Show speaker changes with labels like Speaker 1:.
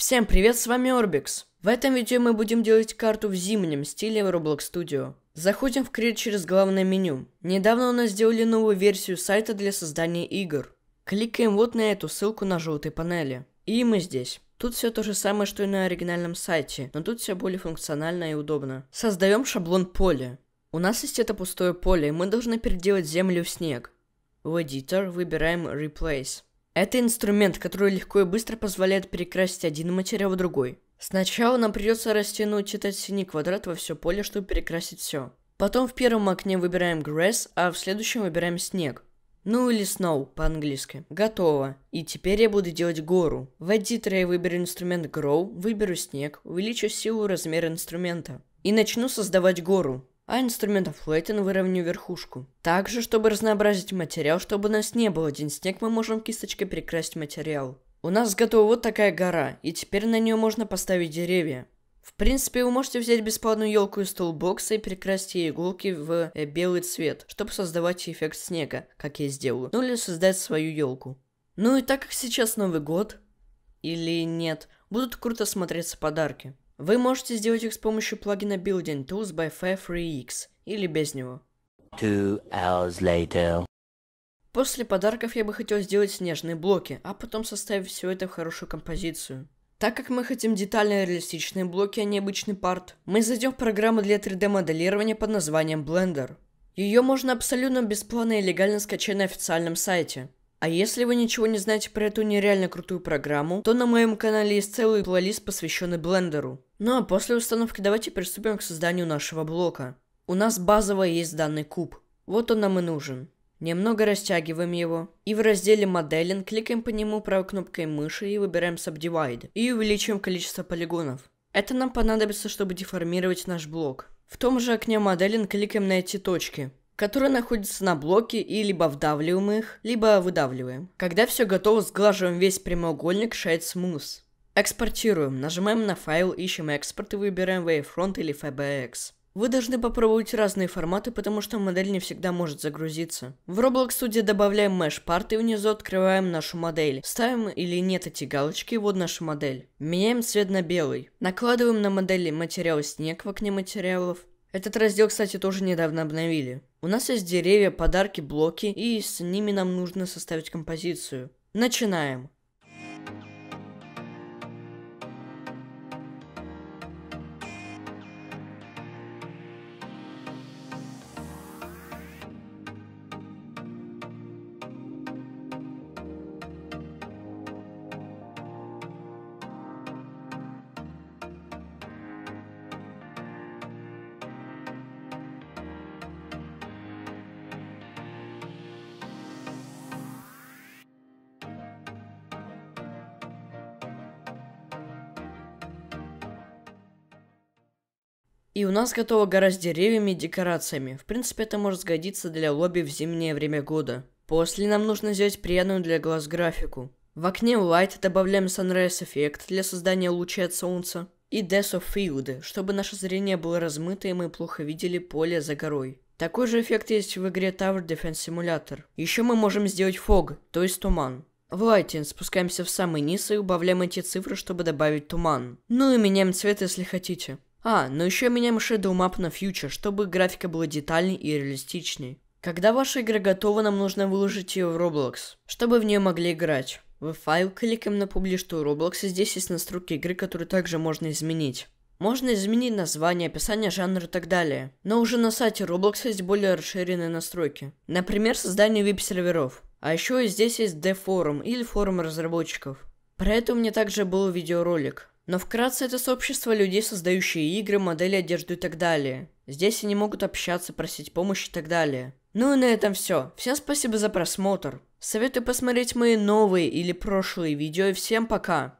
Speaker 1: Всем привет, с вами Орбикс. В этом видео мы будем делать карту в зимнем стиле в Roblox Studio. Заходим в Create через главное меню. Недавно у нас сделали новую версию сайта для создания игр. Кликаем вот на эту ссылку на желтой панели. И мы здесь. Тут все то же самое, что и на оригинальном сайте, но тут все более функционально и удобно. Создаем шаблон поля. У нас есть это пустое поле, и мы должны переделать землю в снег. В Editor выбираем Replace. Это инструмент, который легко и быстро позволяет перекрасить один материал в другой. Сначала нам придется растянуть этот синий квадрат во все поле, чтобы перекрасить все. Потом в первом окне выбираем grass, а в следующем выбираем снег. Ну или snow по-английски. Готово. И теперь я буду делать гору. В Editor я выберу инструмент grow, выберу снег, увеличу силу размера инструмента. И начну создавать гору а инструментов флейты на выровню верхушку. Также, чтобы разнообразить материал, чтобы у нас не был один снег, мы можем кисточкой перекрасить материал. У нас готова вот такая гора, и теперь на нее можно поставить деревья. В принципе, вы можете взять бесплатную елку из тулбокса и перекрасить ей иголки в э, белый цвет, чтобы создавать эффект снега, как я сделаю, ну или создать свою елку. Ну и так как сейчас Новый год, или нет, будут круто смотреться подарки. Вы можете сделать их с помощью плагина Building Tools by Fire3X или без него. Two hours later. После подарков я бы хотел сделать снежные блоки, а потом составить все это в хорошую композицию. Так как мы хотим детальные реалистичные блоки, а не обычный парт, мы зайдем в программу для 3D-моделирования под названием Blender. Ее можно абсолютно бесплатно и легально скачать на официальном сайте. А если вы ничего не знаете про эту нереально крутую программу, то на моем канале есть целый плейлист, посвященный блендеру. Ну а после установки давайте приступим к созданию нашего блока. У нас базово есть данный куб. Вот он нам и нужен. Немного растягиваем его. И в разделе Моделин кликаем по нему правой кнопкой мыши и выбираем Subdivide. И увеличиваем количество полигонов. Это нам понадобится, чтобы деформировать наш блок. В том же окне Моделин кликаем на эти точки которые находятся на блоке и либо вдавливаем их, либо выдавливаем. Когда все готово, сглаживаем весь прямоугольник Shade Smooth. Экспортируем, нажимаем на файл, ищем экспорт и выбираем Wavefront или FBX. Вы должны попробовать разные форматы, потому что модель не всегда может загрузиться. В Roblox Studio добавляем mesh part и внизу открываем нашу модель. Ставим или нет эти галочки, вот наша модель. Меняем цвет на белый. Накладываем на модели материал снег в окне материалов. Этот раздел, кстати, тоже недавно обновили. У нас есть деревья, подарки, блоки, и с ними нам нужно составить композицию. Начинаем. И у нас готова гора с деревьями и декорациями. В принципе, это может сгодиться для лобби в зимнее время года. После нам нужно сделать приятную для глаз графику. В окне Light добавляем Sunrise эффект для создания лучей от солнца. И Death of Field, чтобы наше зрение было размыто и мы плохо видели поле за горой. Такой же эффект есть в игре Tower Defense Simulator. Еще мы можем сделать фог, то есть туман. В Lighting спускаемся в самый низ и убавляем эти цифры, чтобы добавить туман. Ну и меняем цвет, если хотите. А, ну еще меняем Shadow Map на Future, чтобы графика была детальней и реалистичней. Когда ваша игра готова, нам нужно выложить ее в Roblox, чтобы в нее могли играть. В файл кликаем на публичную Roblox, и здесь есть настройки игры, которые также можно изменить. Можно изменить название, описание, жанр и так далее. Но уже на сайте Roblox есть более расширенные настройки. Например, создание веб-серверов. А еще здесь есть D-форум или форум разработчиков. Про это у меня также был видеоролик. Но вкратце это сообщество людей, создающие игры, модели одежды и так далее. Здесь они могут общаться, просить помощи и так далее. Ну и на этом все. Всем спасибо за просмотр. Советую посмотреть мои новые или прошлые видео и всем пока.